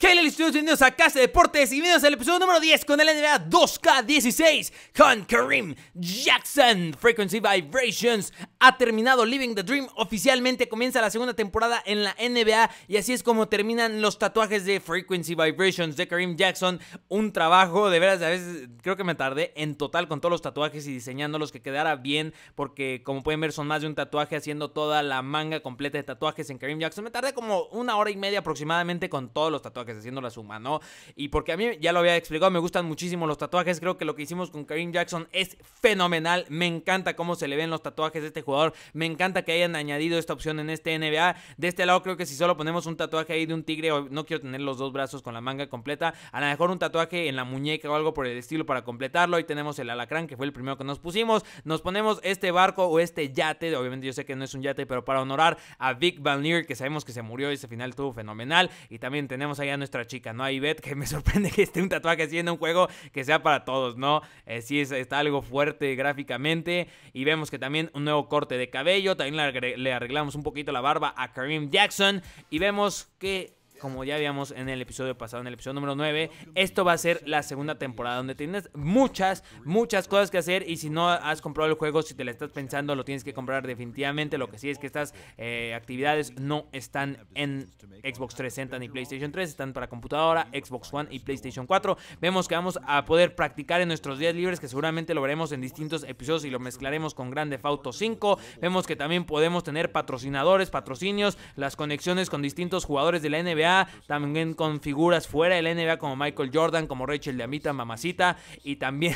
¡Hey, estudios? Bienvenidos a Casa de Deportes y bienvenidos al episodio número 10 con el NBA 2K16 con Kareem Jackson. Frequency Vibrations ha terminado Living the Dream. Oficialmente comienza la segunda temporada en la NBA y así es como terminan los tatuajes de Frequency Vibrations de Kareem Jackson. Un trabajo, de veras, a veces creo que me tardé en total con todos los tatuajes y diseñándolos que quedara bien porque como pueden ver son más de un tatuaje haciendo toda la manga completa de tatuajes en Kareem Jackson. Me tardé como una hora y media aproximadamente con todos los tatuajes que se haciendo la suma, ¿no? Y porque a mí, ya lo había explicado, me gustan muchísimo los tatuajes. Creo que lo que hicimos con Karim Jackson es fenomenal. Me encanta cómo se le ven los tatuajes de este jugador. Me encanta que hayan añadido esta opción en este NBA. De este lado, creo que si solo ponemos un tatuaje ahí de un tigre, no quiero tener los dos brazos con la manga completa, a lo mejor un tatuaje en la muñeca o algo por el estilo para completarlo. Ahí tenemos el alacrán, que fue el primero que nos pusimos. Nos ponemos este barco o este yate. Obviamente, yo sé que no es un yate, pero para honorar a Vic Van que sabemos que se murió y ese final estuvo fenomenal. Y también tenemos ahí a nuestra chica, ¿no? hay Ivette, que me sorprende que esté un tatuaje haciendo un juego que sea para todos, ¿no? Eh, sí, está algo fuerte gráficamente. Y vemos que también un nuevo corte de cabello. También le, arreglamos un poquito la barba a Kareem Jackson. Y vemos que como ya habíamos en el episodio pasado, en el episodio número 9, esto va a ser la segunda temporada donde tienes muchas, muchas cosas que hacer y si no has comprado el juego, si te la estás pensando, lo tienes que comprar definitivamente. Lo que sí es que estas eh, actividades no están en Xbox 360 ni PlayStation 3, están para computadora, Xbox One y PlayStation 4. Vemos que vamos a poder practicar en nuestros días libres, que seguramente lo veremos en distintos episodios y lo mezclaremos con Grande Fauto 5. Vemos que también podemos tener patrocinadores, patrocinios, las conexiones con distintos jugadores de la NBA también con figuras fuera del NBA como Michael Jordan, como Rachel Amita, Mamacita, y también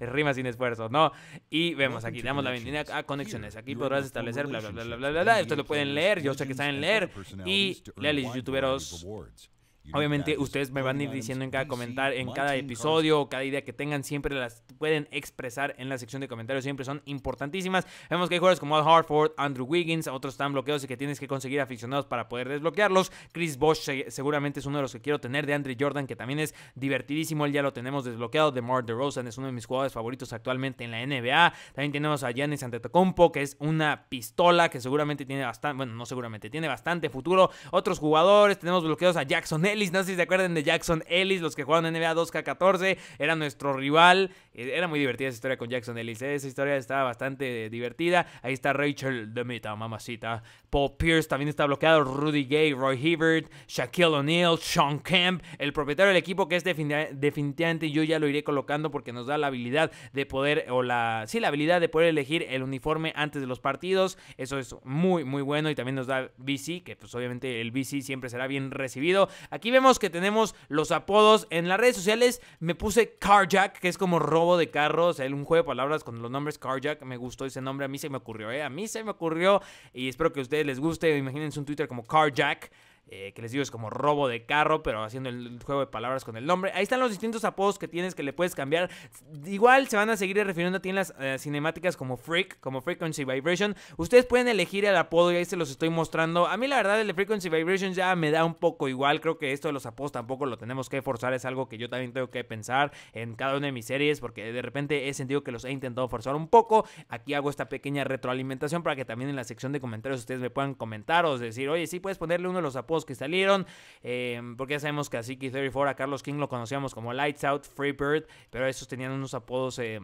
rima sin esfuerzo, ¿no? Y vemos aquí, damos la bienvenida a conexiones. Aquí podrás establecer bla bla bla bla bla Ustedes lo pueden leer, yo sé que saben leer. Y leales youtuberos. Obviamente ustedes me van a ir diciendo en cada comentario, en cada episodio cada idea que tengan, siempre las pueden expresar en la sección de comentarios, siempre son importantísimas. Vemos que hay jugadores como Al Hartford, Andrew Wiggins, otros están bloqueados y que tienes que conseguir aficionados para poder desbloquearlos. Chris Bosch seguramente es uno de los que quiero tener, de Andrew Jordan que también es divertidísimo, él ya lo tenemos desbloqueado, de De DeRozan es uno de mis jugadores favoritos actualmente en la NBA. También tenemos a Giannis Antetokounmpo que es una pistola que seguramente tiene bastante, bueno, no seguramente, tiene bastante futuro. Otros jugadores, tenemos bloqueados a Jackson Elis, No sé si se acuerdan de Jackson Ellis, los que jugaron NBA 2K14. Era nuestro rival. Eh, era muy divertida esa historia con Jackson Ellis. Eh, esa historia estaba bastante divertida. Ahí está Rachel de Meta, mamacita. Paul Pierce también está bloqueado, Rudy Gay, Roy Hibbert, Shaquille O'Neal, Sean Kemp, el propietario del equipo que es definitivamente yo ya lo iré colocando porque nos da la habilidad de poder, o la, sí, la habilidad de poder elegir el uniforme antes de los partidos, eso es muy, muy bueno y también nos da BC, que pues obviamente el BC siempre será bien recibido. Aquí vemos que tenemos los apodos en las redes sociales, me puse Carjack, que es como robo de carros, un juego de palabras con los nombres Carjack, me gustó ese nombre, a mí se me ocurrió, ¿eh? a mí se me ocurrió y espero que ustedes les guste. Imagínense un Twitter como Carjack eh, que les digo es como robo de carro, pero haciendo el juego de palabras con el nombre. Ahí están los distintos apodos que tienes que le puedes cambiar. Igual se van a seguir refiriendo a ti en las eh, cinemáticas como Freak, como Frequency Vibration. Ustedes pueden elegir el apodo y ahí se los estoy mostrando. A mí la verdad el de Frequency Vibration ya me da un poco igual. Creo que esto de los apodos tampoco lo tenemos que forzar. Es algo que yo también tengo que pensar en cada una de mis series porque de repente he sentido que los he intentado forzar un poco. Aquí hago esta pequeña retroalimentación para que también en la sección de comentarios ustedes me puedan comentar o decir, oye, sí puedes ponerle uno de los apodos que salieron, eh, porque ya sabemos que a Ziki 34, a Carlos King lo conocíamos como Lights Out, Freebird, pero esos tenían unos apodos eh,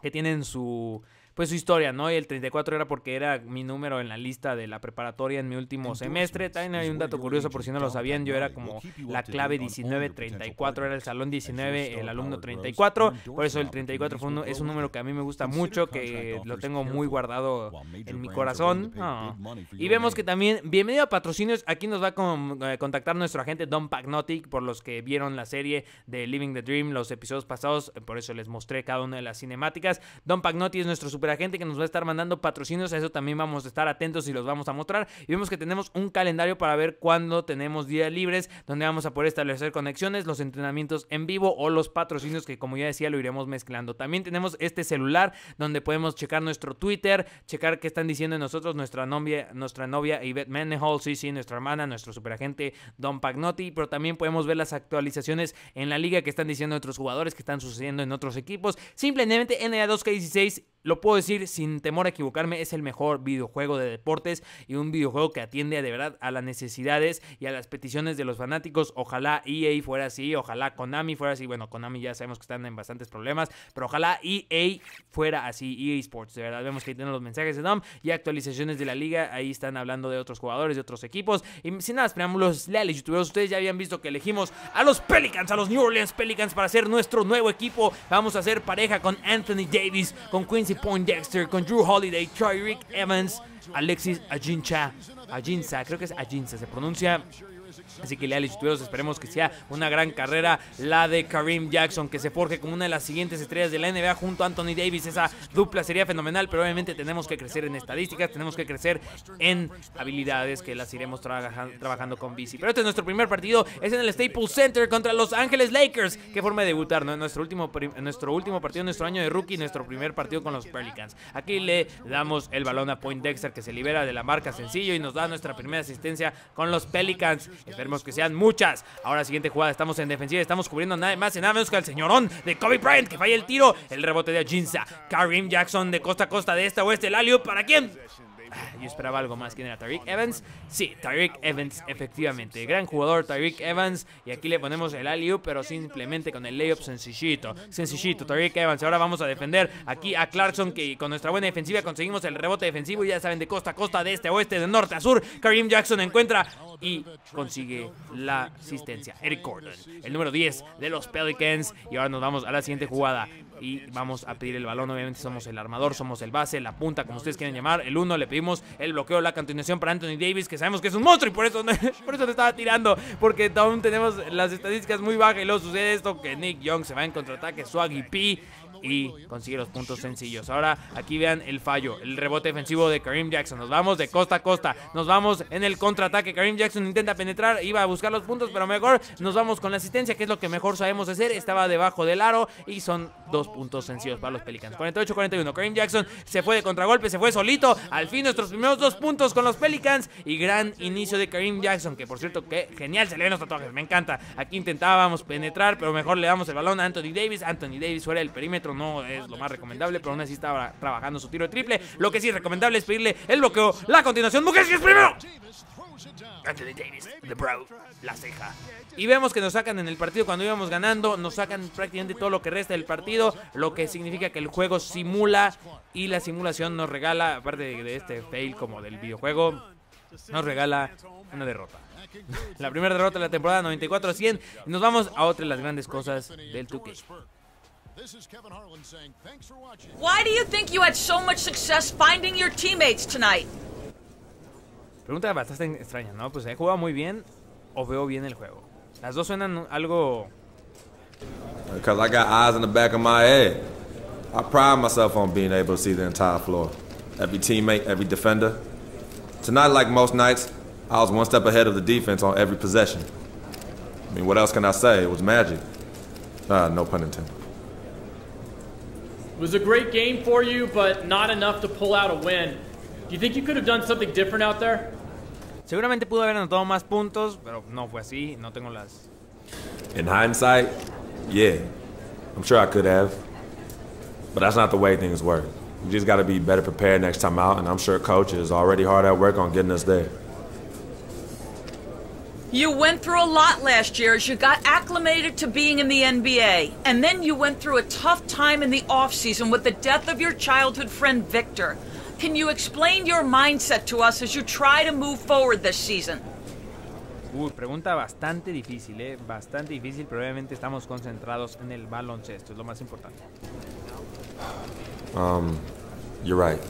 que tienen su pues su historia, ¿no? Y el 34 era porque era mi número en la lista de la preparatoria en mi último semestre. También hay un dato curioso por si no lo sabían, yo era como la clave 1934, era el salón 19, el alumno 34, por eso el 34 es un número que a mí me gusta mucho, que lo tengo muy guardado en mi corazón. Ah. Y vemos que también, bienvenido a Patrocinios, aquí nos va a eh, contactar nuestro agente Don Pagnotic, por los que vieron la serie de Living the Dream, los episodios pasados, por eso les mostré cada una de las cinemáticas. Don Pagnotti es nuestro super la gente que nos va a estar mandando patrocinios, a eso también vamos a estar atentos y los vamos a mostrar. Y vemos que tenemos un calendario para ver cuándo tenemos días libres, donde vamos a poder establecer conexiones, los entrenamientos en vivo o los patrocinios que como ya decía lo iremos mezclando. También tenemos este celular donde podemos checar nuestro Twitter, checar qué están diciendo nosotros nuestra novia, nuestra novia Yvette Menehall, sí, sí, nuestra hermana, nuestro superagente Don Pagnotti, pero también podemos ver las actualizaciones en la liga que están diciendo otros jugadores que están sucediendo en otros equipos. Simplemente NA 2K16 lo puedo decir sin temor a equivocarme, es el mejor videojuego de deportes y un videojuego que atiende de verdad a las necesidades y a las peticiones de los fanáticos. Ojalá EA fuera así, ojalá Konami fuera así. Bueno, Konami ya sabemos que están en bastantes problemas, pero ojalá EA fuera así, EA Sports. De verdad, vemos que ahí tienen los mensajes de DOM y actualizaciones de la liga. Ahí están hablando de otros jugadores, de otros equipos. Y sin nada, preámbulos, leales youtubers. Ustedes ya habían visto que elegimos a los Pelicans, a los New Orleans Pelicans para ser nuestro nuevo equipo. Vamos a hacer pareja con Anthony Davis, con Quincy Point Dexter, con Drew Holiday, Troy Rick Evans, Alexis Ajincha, Ajinza, creo que es Ajinza, se pronuncia Así que leal y tueros, esperemos que sea una gran carrera la de Kareem Jackson, que se forje como una de las siguientes estrellas de la NBA junto a Anthony Davis. Esa dupla sería fenomenal, pero obviamente tenemos que crecer en estadísticas, tenemos que crecer en habilidades que las iremos trabajando con bici. Pero este es nuestro primer partido, es en el Staples Center contra Los Ángeles Lakers. Qué forma de debutar, ¿no? nuestro último, nuestro último partido, nuestro año de rookie, nuestro primer partido con los Pelicans. Aquí le damos el balón a Point Dexter, que se libera de la marca sencillo y nos da nuestra primera asistencia con los Pelicans que sean muchas. Ahora, siguiente jugada. Estamos en defensiva. Estamos cubriendo nada más y nada menos que al señorón de Kobe Bryant, que falla el tiro. El rebote de Ajinza. Karim Jackson de costa a costa de esta oeste. El alio para quién? Ah, yo esperaba algo más. ¿Quién era Tyreek Evans? Sí, Tyreek Evans, efectivamente. Gran jugador Tyreek Evans. Y aquí le ponemos el alley pero simplemente con el layup sencillito. Sencillito, Tyreek Evans. Ahora vamos a defender aquí a Clarkson, que con nuestra buena defensiva conseguimos el rebote defensivo. Ya saben, de costa a costa, de este a oeste, de norte a sur. Kareem Jackson encuentra y consigue la asistencia. Eric Gordon, el número 10 de los Pelicans. Y ahora nos vamos a la siguiente jugada y vamos a pedir el balón. Obviamente somos el eh, armador, somos el base, la punta, como ustedes quieren llamar. El uno le pedimos el bloqueo, la continuación para Anthony Davis, que sabemos que es un monstruo y por eso, por eso te estaba tirando, porque aún tenemos las estadísticas muy bajas y luego sucede esto que Nick Young se va en contraataque, Swaggy P y consigue los puntos sencillos. Ahora aquí vean el fallo, el rebote defensivo de Karim Jackson. Nos vamos de costa a costa, nos vamos en el contraataque. Karim Jackson intenta penetrar, iba a buscar los puntos, pero mejor nos vamos con la asistencia, que es lo que mejor sabemos hacer. Estaba debajo del aro y son dos puntos sencillos para los Pelicans. 48-41. Karim Jackson se fue de contragolpe, se fue solito. Al fin nuestros primeros dos puntos con los Pelicans y gran inicio de Karim Jackson, que por cierto, que genial se le ven los tatuajes, me encanta. Aquí intentábamos penetrar, pero mejor le damos el balón a Anthony Davis. Anthony Davis fuera el perímetro no es lo más recomendable, pero aún así estaba trabajando su tiro de triple. Lo que sí es recomendable es pedirle el bloqueo. La continuación, es primero. Anthony Davis, the bro la ceja. Y vemos que nos sacan en el partido cuando íbamos ganando, nos sacan prácticamente todo lo que resta del partido, lo que significa que el juego simula y la simulación nos regala, aparte de este fail como del videojuego, nos regala una derrota. La primera derrota de la temporada 94-100 nos vamos a otra de las grandes cosas del 2 This is Kevin Harlan saying thanks for watching. Why do you think you had so much success finding your teammates tonight? Pregunta bastante extraña, ¿no? Pues he ¿eh? jugado muy bien o veo bien el juego. Las dos suenan algo. Because I got eyes in the back of my head. I pride myself on being able to see the entire floor. Every teammate, every defender. Tonight, like most nights, I was one step ahead of the defense on every possession. I mean, what else can I say? It was magic. Ah, no pun intended. It was a great game for you, but not enough to pull out a win. Do you think you could have done something different out there? Seguramente pude haber anotado más puntos, pero no fue así. No tengo las. In hindsight, yeah, I'm sure I could have, but that's not the way things work. You just got to be better prepared next time out, and I'm sure coach is already hard at work on getting us there. You went through a lot last year as you got acclimated to being in the NBA. And then you went through a tough time in the offseason with the death of your childhood friend Victor. Can you explain your mindset to us as you try to move forward this season? Uy, pregunta bastante difícil, ¿eh? Bastante difícil, Probablemente estamos concentrados en el baloncesto, es lo más importante. Um, you're right.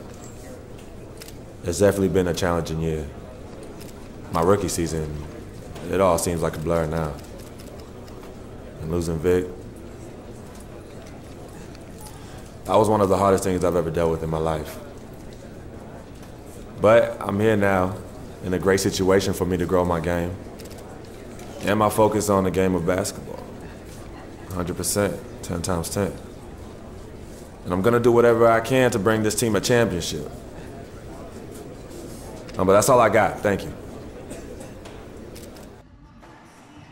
It's definitely been a challenging year. My rookie season it all seems like a blur now. And losing Vic, that was one of the hardest things I've ever dealt with in my life. But I'm here now in a great situation for me to grow my game and my focus on the game of basketball 100%, 10 times 10. And I'm gonna do whatever I can to bring this team a championship. but that's all I got. Thank you.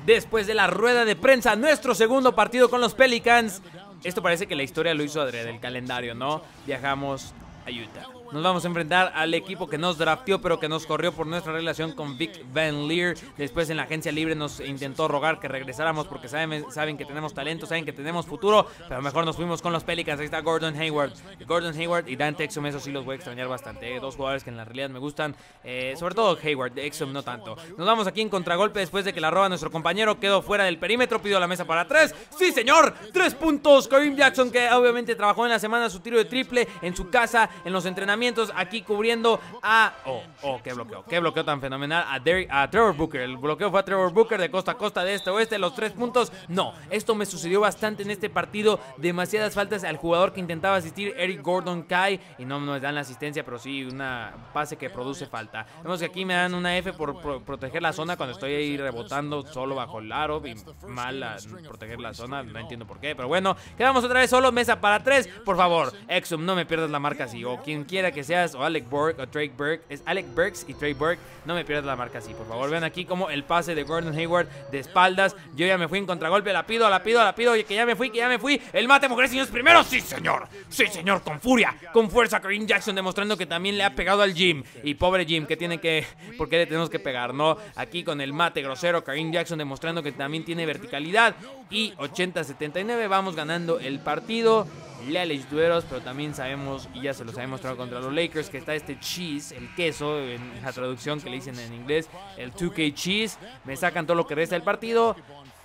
después de la rueda de prensa, nuestro segundo partido con los Pelicans. Esto parece que la historia lo hizo Adrián, el calendario, ¿no? Viajamos a Utah. Nos vamos a enfrentar al equipo que nos drafteó, pero que nos corrió por nuestra relación con Vic Van Leer. Después en la agencia libre nos intentó rogar que regresáramos porque saben, saben que tenemos talento, saben que tenemos futuro, pero mejor nos fuimos con los Pelicans. Ahí está Gordon Hayward. Gordon Hayward y Dante Exum, eso sí los voy a extrañar bastante. ¿eh? Dos jugadores que en la realidad me gustan, eh, sobre todo Hayward, Exum no tanto. Nos vamos aquí en contragolpe después de que la roba nuestro compañero, quedó fuera del perímetro, pidió la mesa para tres. ¡Sí, señor! ¡Tres puntos! Kevin Jackson, que obviamente trabajó en la semana su tiro de triple en su casa, en los entrenamientos aquí cubriendo a... Oh, oh, qué bloqueo, qué bloqueo tan fenomenal a, Trevor Booker. El bloqueo fue a Trevor Booker de costa a costa, de este oeste, los tres puntos. No, esto me sucedió bastante en este partido. Demasiadas faltas al jugador que intentaba asistir, Eric Gordon Kai, y no nos dan la asistencia, pero sí una pase que produce falta. Vemos que aquí me dan una F por proteger la zona cuando estoy ahí rebotando solo bajo el aro y mal proteger la zona, no entiendo por qué, pero bueno, quedamos otra vez solo, mesa para tres, por favor, Exum, no me pierdas la marca si o quien quiera que seas, o Alec Burke o Trey Burke, es Alec Burks y Trey Burke, no me pierdas la marca así, por favor. Vean aquí como el pase de Gordon Hayward de espaldas, yo ya me fui en contragolpe, la pido, la pido, la pido, que ya me fui, que ya me fui, el mate mujeres señores primero, sí señor, sí señor, con furia, con fuerza, Karim Jackson demostrando que también le ha pegado al Jim, y pobre Jim, que tiene que, porque le tenemos que pegar, ¿no? Aquí con el mate grosero, Karim Jackson demostrando que también tiene verticalidad, y 80-79 vamos ganando el partido. Lealich dueros, pero también sabemos, y ya se los ha mostrado contra los Lakers, que está este cheese, el queso, en la traducción que le dicen en inglés, el 2K cheese. Me sacan todo lo que resta del partido.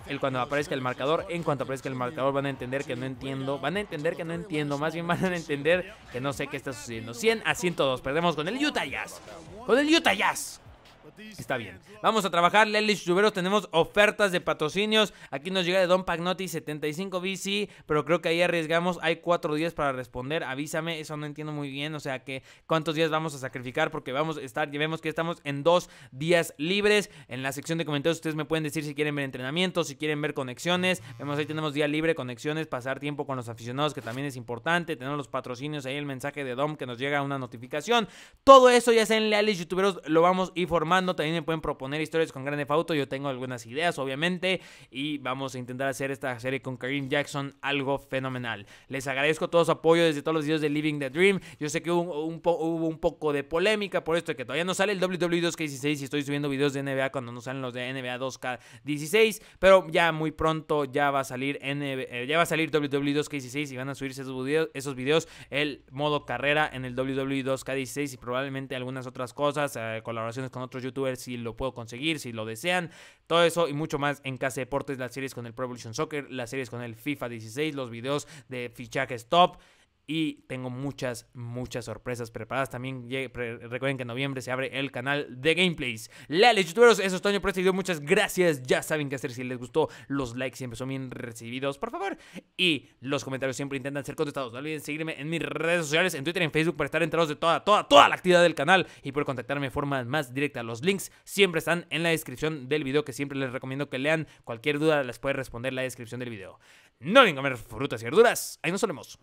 El cuando aparezca el marcador, en cuanto aparezca el marcador van a entender que no entiendo, van a entender que no entiendo, más bien van a entender que no sé qué está sucediendo. 100 a 102, perdemos con el Utah Jazz. Con el Utah Jazz. Está bien. Vamos a trabajar, lelis YouTuberos Tenemos ofertas de patrocinios. Aquí nos llega de Don Pagnotti 75 BC, pero creo que ahí arriesgamos. Hay cuatro días para responder. Avísame, eso no entiendo muy bien. O sea, que cuántos días vamos a sacrificar porque vamos a estar, vemos que estamos en dos días libres. En la sección de comentarios ustedes me pueden decir si quieren ver entrenamientos, si quieren ver conexiones. Vemos ahí tenemos día libre, conexiones, pasar tiempo con los aficionados que también es importante. Tenemos los patrocinios, ahí el mensaje de Dom que nos llega una notificación. Todo eso ya sea en Leales Youtuberos lo vamos a informando también me pueden proponer historias con Grande Fauto. Yo tengo algunas ideas, obviamente. Y vamos a intentar hacer esta serie con Karim Jackson algo fenomenal. Les agradezco todo su apoyo desde todos los videos de Living the Dream. Yo sé que hubo un, poco de polémica por esto de que todavía no sale el WWE 2K16 y estoy subiendo videos de NBA cuando no salen los de NBA 2K16. Pero ya muy pronto ya va a salir, NBA, eh, ya va a salir WWE 2K16 y van a subirse esos videos, esos videos el modo carrera en el WWE 2K16 y probablemente algunas otras cosas, eh, colaboraciones con otros youtubers si lo puedo conseguir, si lo desean. Todo eso y mucho más en Casa Deportes, las series con el Pro Evolution Soccer, las series con el FIFA 16, los videos de fichajes top y tengo muchas, muchas sorpresas preparadas. También recuerden que en noviembre se abre el canal de gameplays. Lale, youtuberos, eso es todo por este video. Muchas gracias. Ya saben qué hacer. Si les gustó, los likes siempre son bien recibidos, por favor. Y los comentarios siempre intentan ser contestados. No olviden seguirme en mis redes sociales, en Twitter, en Facebook, para estar enterados de toda, toda, toda la actividad del canal y por contactarme de forma más directa. Los links siempre están en la descripción del video, que siempre les recomiendo que lean. Cualquier duda les puede responder la descripción del video. No olviden comer frutas y verduras. Ahí nos solemos.